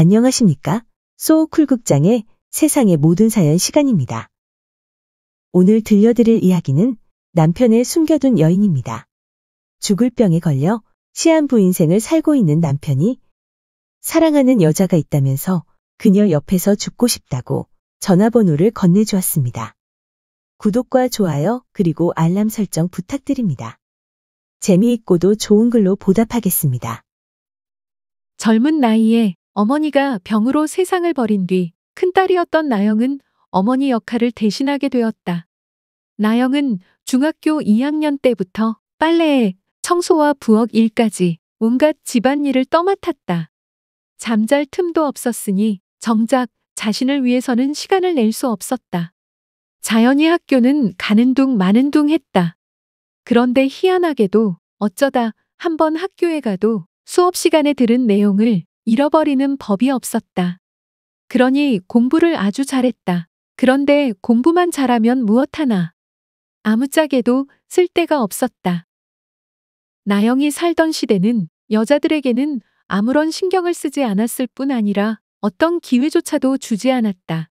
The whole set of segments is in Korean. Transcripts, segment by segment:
안녕하십니까? 소울쿨 극장의 세상의 모든 사연 시간입니다. 오늘 들려드릴 이야기는 남편의 숨겨둔 여인입니다. 죽을 병에 걸려 시한부 인생을 살고 있는 남편이 사랑하는 여자가 있다면서 그녀 옆에서 죽고 싶다고 전화번호를 건네주었습니다. 구독과 좋아요 그리고 알람 설정 부탁드립니다. 재미있고도 좋은 글로 보답하겠습니다. 젊은 나이에 어머니가 병으로 세상을 버린 뒤 큰딸이었던 나영은 어머니 역할을 대신하게 되었다. 나영은 중학교 2학년 때부터 빨래에 청소와 부엌 일까지 온갖 집안일을 떠맡았다. 잠잘 틈도 없었으니 정작 자신을 위해서는 시간을 낼 수 없었다. 자연히 학교는 가는 둥 마는 둥 했다. 그런데 희한하게도 어쩌다 한번 학교에 가도 수업 시간에 들은 내용을 잃어버리는 법이 없었다. 그러니 공부를 아주 잘했다. 그런데 공부만 잘하면 무엇하나. 아무짝에도 쓸데가 없었다. 나영이 살던 시대는 여자들에게는 아무런 신경을 쓰지 않았을 뿐 아니라 어떤 기회조차도 주지 않았다.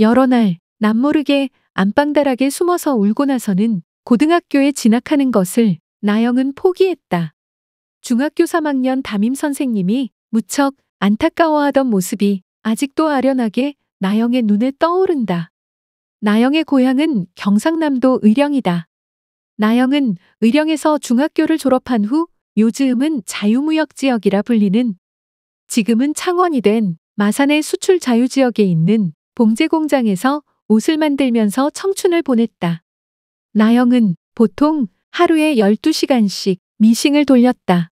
여러 날 남모르게 안방다락에 숨어서 울고 나서는 고등학교에 진학하는 것을 나영은 포기했다. 중학교 3학년 담임 선생님이 무척 안타까워하던 모습이 아직도 아련하게 나영의 눈에 떠오른다. 나영의 고향은 경상남도 의령이다. 나영은 의령에서 중학교를 졸업한 후요즈은 자유무역 지역이라 불리는 지금은 창원이 된 마산의 수출 자유 지역에 있는 봉제 공장에서 옷을 만들면서 청춘을 보냈다. 나영은 보통 하루에 12시간씩 미싱을 돌렸다.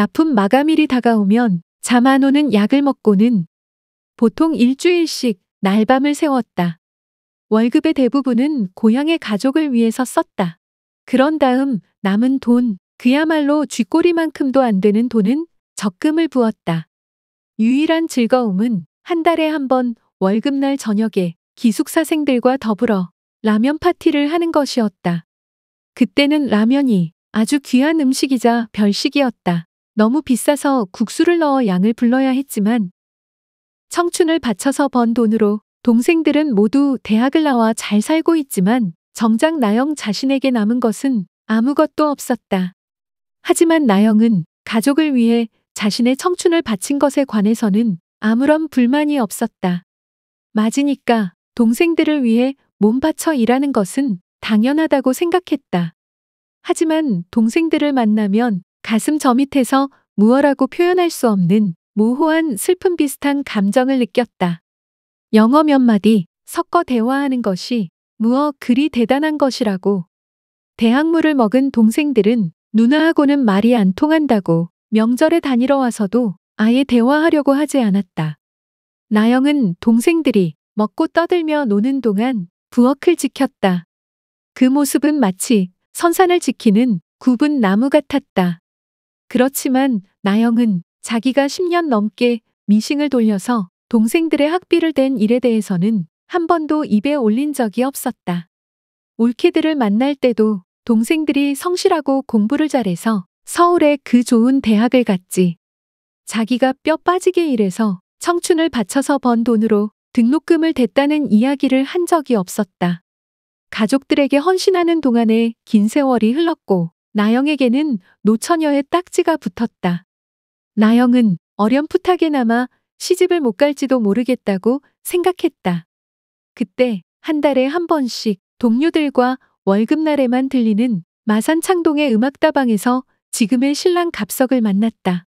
납품 마감일이 다가오면 자만호는 약을 먹고는 보통 일주일씩 날밤을 세웠다. 월급의 대부분은 고향의 가족을 위해서 썼다. 그런 다음 남은 돈, 그야말로 쥐꼬리만큼도 안 되는 돈은 적금을 부었다. 유일한 즐거움은 한 달에 한 번 월급날 저녁에 기숙사생들과 더불어 라면 파티를 하는 것이었다. 그때는 라면이 아주 귀한 음식이자 별식이었다. 너무 비싸서 국수를 넣어 양을 불러야 했지만 청춘을 바쳐서 번 돈으로 동생들은 모두 대학을 나와 잘 살고 있지만 정작 나영 자신에게 남은 것은 아무것도 없었다. 하지만 나영은 가족을 위해 자신의 청춘을 바친 것에 관해서는 아무런 불만이 없었다. 맞으니까 동생들을 위해 몸 바쳐 일하는 것은 당연하다고 생각했다. 하지만 동생들을 만나면 가슴 저 밑에서 무어라고 표현할 수 없는 모호한 슬픔 비슷한 감정을 느꼈다. 영어 몇 마디 섞어 대화하는 것이 무어 그리 대단한 것이라고. 대학물을 먹은 동생들은 누나하고는 말이 안 통한다고 명절에 다니러 와서도 아예 대화하려고 하지 않았다. 나영은 동생들이 먹고 떠들며 노는 동안 부엌을 지켰다. 그 모습은 마치 선산을 지키는 굽은 나무 같았다. 그렇지만 나영은 자기가 10년 넘게 미싱을 돌려서 동생들의 학비를 댄 일에 대해서는 한 번도 입에 올린 적이 없었다. 올케들을 만날 때도 동생들이 성실하고 공부를 잘해서 서울에그 좋은 대학을 갔지. 자기가 뼈 빠지게 일해서 청춘을 바쳐서 번 돈으로 등록금을 댔다는 이야기를 한 적이 없었다. 가족들에게 헌신하는 동안에 긴 세월이 흘렀고 나영에게는 노처녀의 딱지가 붙었다. 나영은 어렴풋하게나마 시집을 못 갈지도 모르겠다고 생각했다. 그때 한 달에 한 번씩 동료들과 월급날에만 들리는 마산 창동의 음악다방에서 지금의 신랑 갑석을 만났다.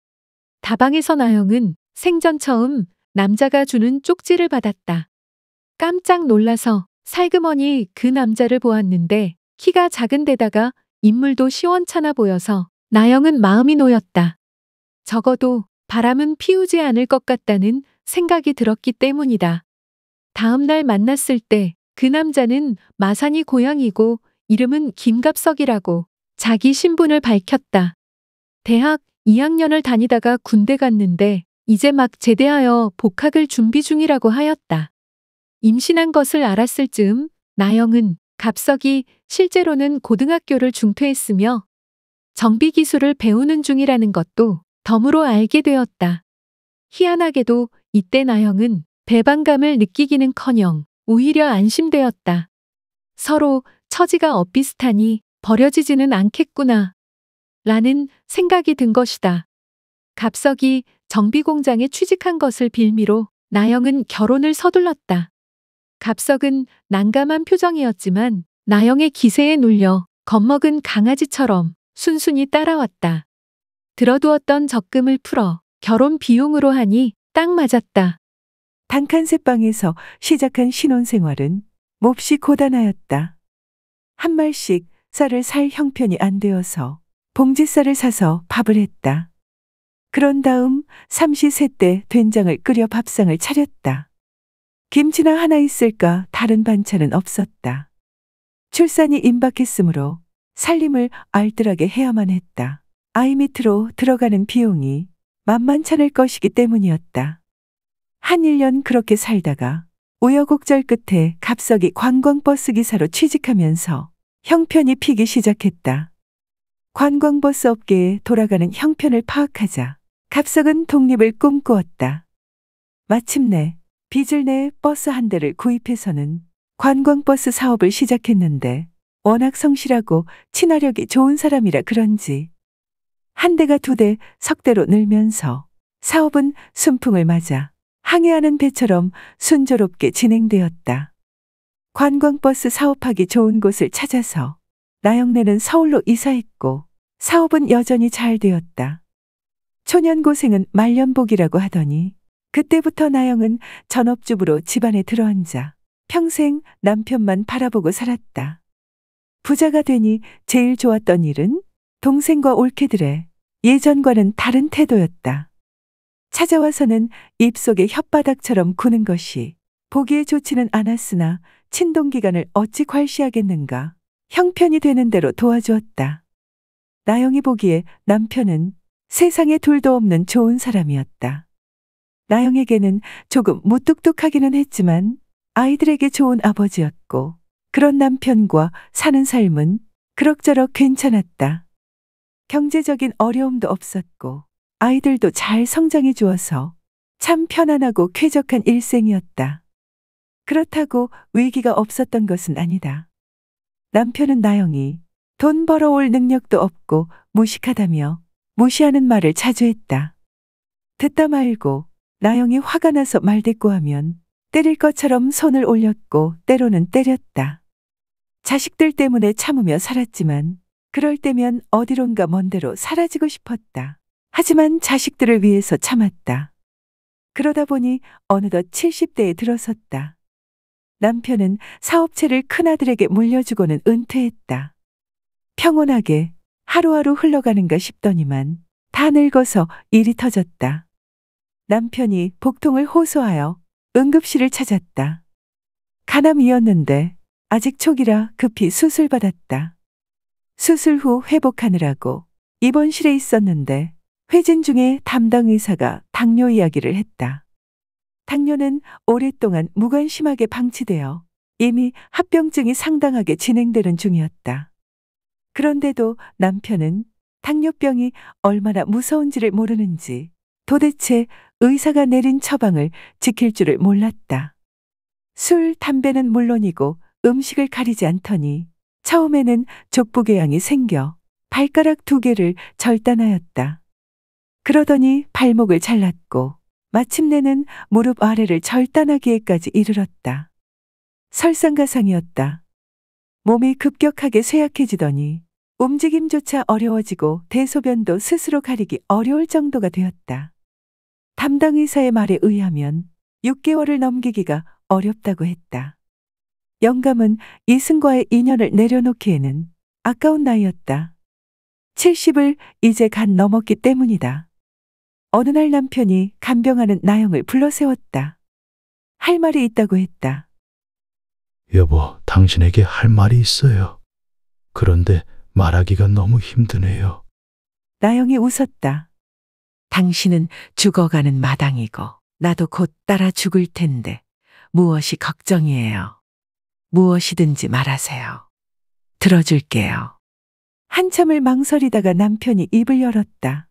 다방에서 나영은 생전 처음 남자가 주는 쪽지를 받았다. 깜짝 놀라서 살그머니 그 남자를 보았는데 키가 작은 데다가 인물도 시원찮아 보여서 나영은 마음이 놓였다. 적어도 바람은 피우지 않을 것 같다는 생각이 들었기 때문이다. 다음날 만났을 때 그 남자는 마산이 고향이고 이름은 김갑석이라고 자기 신분을 밝혔다. 대학 2학년을 다니다가 군대 갔는데 이제 막 제대하여 복학을 준비 중이라고 하였다. 임신한 것을 알았을 즈음 나영은 갑석이 실제로는 고등학교를 중퇴했으며 정비 기술을 배우는 중이라는 것도 덤으로 알게 되었다. 희한하게도 이때 나영은 배반감을 느끼기는 커녕 오히려 안심되었다. 서로 처지가 엇비슷하니 버려지지는 않겠구나. 라는 생각이 든 것이다. 갑석이 정비공장에 취직한 것을 빌미로 나영은 결혼을 서둘렀다. 갑석은 난감한 표정이었지만 나영의 기세에 눌려 겁먹은 강아지처럼 순순히 따라왔다. 들어두었던 적금을 풀어 결혼 비용으로 하니 딱 맞았다. 단칸세 방에서 시작한 신혼생활은 몹시 고단하였다. 한 말씩 쌀을 살 형편이 안 되어서 봉지쌀을 사서 밥을 했다. 그런 다음 삼시 세때 된장을 끓여 밥상을 차렸다. 김치나 하나 있을까 다른 반찬은 없었다. 출산이 임박했으므로 살림을 알뜰하게 해야만 했다. 아이 밑으로 들어가는 비용이 만만찮을 것이기 때문이었다. 한 1년 그렇게 살다가 우여곡절 끝에 갑석이 관광버스 기사로 취직하면서 형편이 피기 시작했다. 관광버스 업계에 돌아가는 형편을 파악하자 갑석은 독립을 꿈꾸었다. 마침내 빚을 내 버스 한 대를 구입해서는 관광버스 사업을 시작했는데 워낙 성실하고 친화력이 좋은 사람이라 그런지 한 대가 두 대, 석 대로 늘면서 사업은 순풍을 맞아 항해하는 배처럼 순조롭게 진행되었다. 관광버스 사업하기 좋은 곳을 찾아서 나영네는 서울로 이사했고 사업은 여전히 잘 되었다. 초년 고생은 말년복이라고 하더니 그때부터 나영은 전업주부로 집안에 들어앉아 평생 남편만 바라보고 살았다. 부자가 되니 제일 좋았던 일은 동생과 올케들의 예전과는 다른 태도였다. 찾아와서는 입속에 혓바닥처럼 구는 것이 보기에 좋지는 않았으나 친동기간을 어찌 괄시하겠는가 형편이 되는 대로 도와주었다. 나영이 보기에 남편은 세상에 둘도 없는 좋은 사람이었다. 나영에게는 조금 무뚝뚝하기는 했지만 아이들에게 좋은 아버지였고 그런 남편과 사는 삶은 그럭저럭 괜찮았다. 경제적인 어려움도 없었고 아이들도 잘 성장해 주어서 참 편안하고 쾌적한 일생이었다. 그렇다고 위기가 없었던 것은 아니다. 남편은 나영이 돈 벌어올 능력도 없고 무식하다며 무시하는 말을 자주 했다. 듣다 말고 나영이 화가 나서 말대꾸하면 때릴 것처럼 손을 올렸고 때로는 때렸다. 자식들 때문에 참으며 살았지만 그럴 때면 어디론가 먼데로 사라지고 싶었다. 하지만 자식들을 위해서 참았다. 그러다 보니 어느덧 70대에 들어섰다. 남편은 사업체를 큰아들에게 물려주고는 은퇴했다. 평온하게 하루하루 흘러가는가 싶더니만 다 늙어서 일이 터졌다. 남편이 복통을 호소하여 응급실을 찾았다. 가남이었는데 아직 초기라 급히 수술받았다. 수술 후 회복하느라고 입원실에 있었는데 회진 중에 담당 의사가 당뇨 이야기를 했다. 당뇨는 오랫동안 무관심하게 방치되어 이미 합병증이 상당하게 진행되는 중이었다. 그런데도 남편은 당뇨병이 얼마나 무서운지를 모르는지 도대체 의사가 내린 처방을 지킬 줄을 몰랐다. 술, 담배는 물론이고 음식을 가리지 않더니 처음에는 족부궤양이 생겨 발가락 두 개를 절단하였다. 그러더니 발목을 잘랐고 마침내는 무릎 아래를 절단하기에까지 이르렀다. 설상가상이었다. 몸이 급격하게 쇠약해지더니 움직임조차 어려워지고 대소변도 스스로 가리기 어려울 정도가 되었다. 담당 의사의 말에 의하면 6개월을 넘기기가 어렵다고 했다. 영감은 이승과의 인연을 내려놓기에는 아까운 나이였다. 70을 이제 간 넘었기 때문이다. 어느 날 남편이 간병하는 나영을 불러세웠다. 할 말이 있다고 했다. 여보, 당신에게 할 말이 있어요. 그런데 말하기가 너무 힘드네요. 나영이 웃었다. 당신은 죽어가는 마당이고 나도 곧 따라 죽을 텐데 무엇이 걱정이에요. 무엇이든지 말하세요. 들어줄게요. 한참을 망설이다가 남편이 입을 열었다.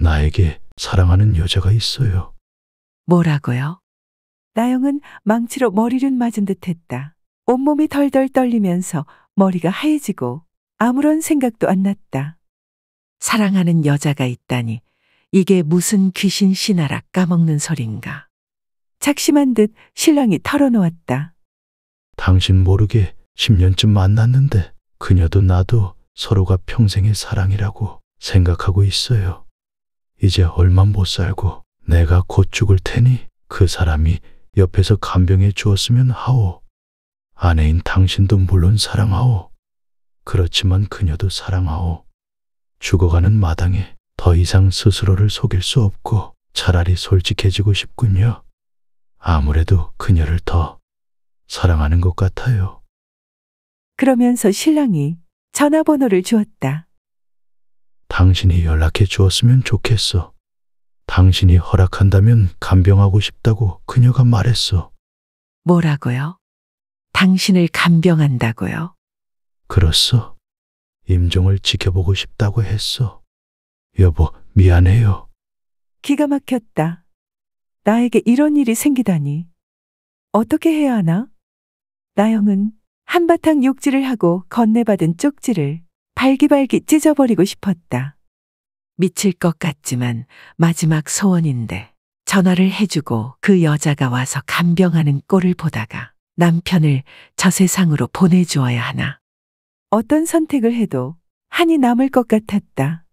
나에게 사랑하는 여자가 있어요. 뭐라고요? 나영은 망치로 머리를 맞은 듯 했다. 온몸이 덜덜 떨리면서 머리가 하얘지고 아무런 생각도 안 났다. 사랑하는 여자가 있다니 이게 무슨 귀신 신하라 까먹는 소린가. 작심한 듯 신랑이 털어놓았다. 당신 모르게 10년쯤 만났는데 그녀도 나도 서로가 평생의 사랑이라고 생각하고 있어요. 이제 얼마 못 살고 내가 곧 죽을 테니 그 사람이 옆에서 간병해 주었으면 하오. 아내인 당신도 물론 사랑하오. 그렇지만 그녀도 사랑하오. 죽어가는 마당에 더 이상 스스로를 속일 수 없고 차라리 솔직해지고 싶군요. 아무래도 그녀를 더 사랑하는 것 같아요. 그러면서 신랑이 전화번호를 주었다. 당신이 연락해 주었으면 좋겠어. 당신이 허락한다면 간병하고 싶다고 그녀가 말했어. 뭐라고요? 당신을 간병한다고요? 그렇소. 임종을 지켜보고 싶다고 했어. 여보, 미안해요. 기가 막혔다. 나에게 이런 일이 생기다니. 어떻게 해야 하나? 나영은 한바탕 욕질을 하고 건네받은 쪽지를 발기발기 찢어버리고 싶었다. 미칠 것 같지만 마지막 소원인데 전화를 해주고 그 여자가 와서 간병하는 꼴을 보다가 남편을 저 세상으로 보내주어야 하나. 어떤 선택을 해도 한이 남을 것 같았다.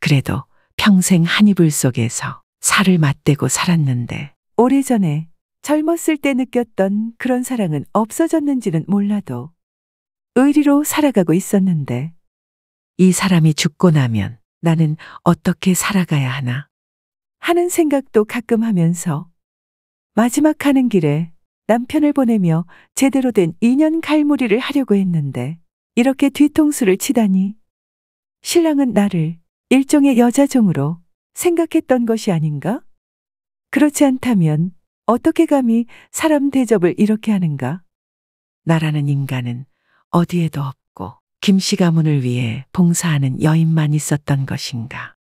그래도 평생 한 이불 속에서 살을 맞대고 살았는데 오래전에 젊었을 때 느꼈던 그런 사랑은 없어졌는지는 몰라도 의리로 살아가고 있었는데 이 사람이 죽고 나면 나는 어떻게 살아가야 하나 하는 생각도 가끔 하면서 마지막 하는 길에 남편을 보내며 제대로 된 인연 갈무리를 하려고 했는데 이렇게 뒤통수를 치다니 신랑은 나를 일종의 여자종으로 생각했던 것이 아닌가? 그렇지 않다면 어떻게 감히 사람 대접을 이렇게 하는가? 나라는 인간은 어디에도 없고 김씨 가문을 위해 봉사하는 여인만 있었던 것인가.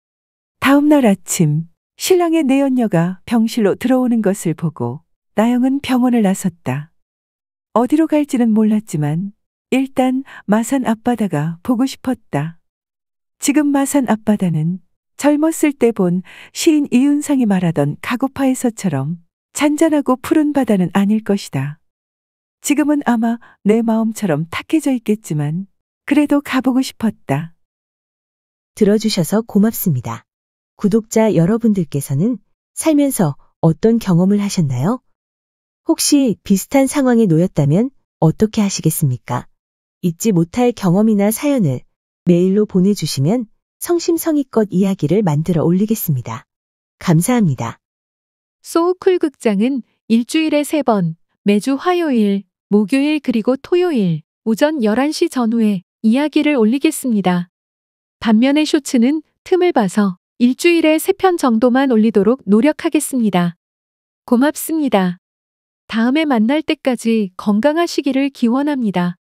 다음 날 아침 신랑의 내연녀가 병실로 들어오는 것을 보고 나영은 병원을 나섰다. 어디로 갈지는 몰랐지만 일단 마산 앞바다가 보고 싶었다. 지금 마산 앞바다는 젊었을 때 본 시인 이윤상이 말하던 가구파에서처럼 잔잔하고 푸른 바다는 아닐 것이다. 지금은 아마 내 마음처럼 탁해져 있겠지만 그래도 가보고 싶었다. 들어주셔서 고맙습니다. 구독자 여러분들께서는 살면서 어떤 경험을 하셨나요? 혹시 비슷한 상황에 놓였다면 어떻게 하시겠습니까? 잊지 못할 경험이나 사연을 메일로 보내주시면 성심성의껏 이야기를 만들어 올리겠습니다. 감사합니다. 소우쿨 극장은 일주일에 세번 매주 화요일, 목요일 그리고 토요일 오전 11시 전후에 이야기를 올리겠습니다. 반면에 쇼츠는 틈을 봐서 일주일에 세 편 정도만 올리도록 노력하겠습니다. 고맙습니다. 다음에 만날 때까지 건강하시기를 기원합니다.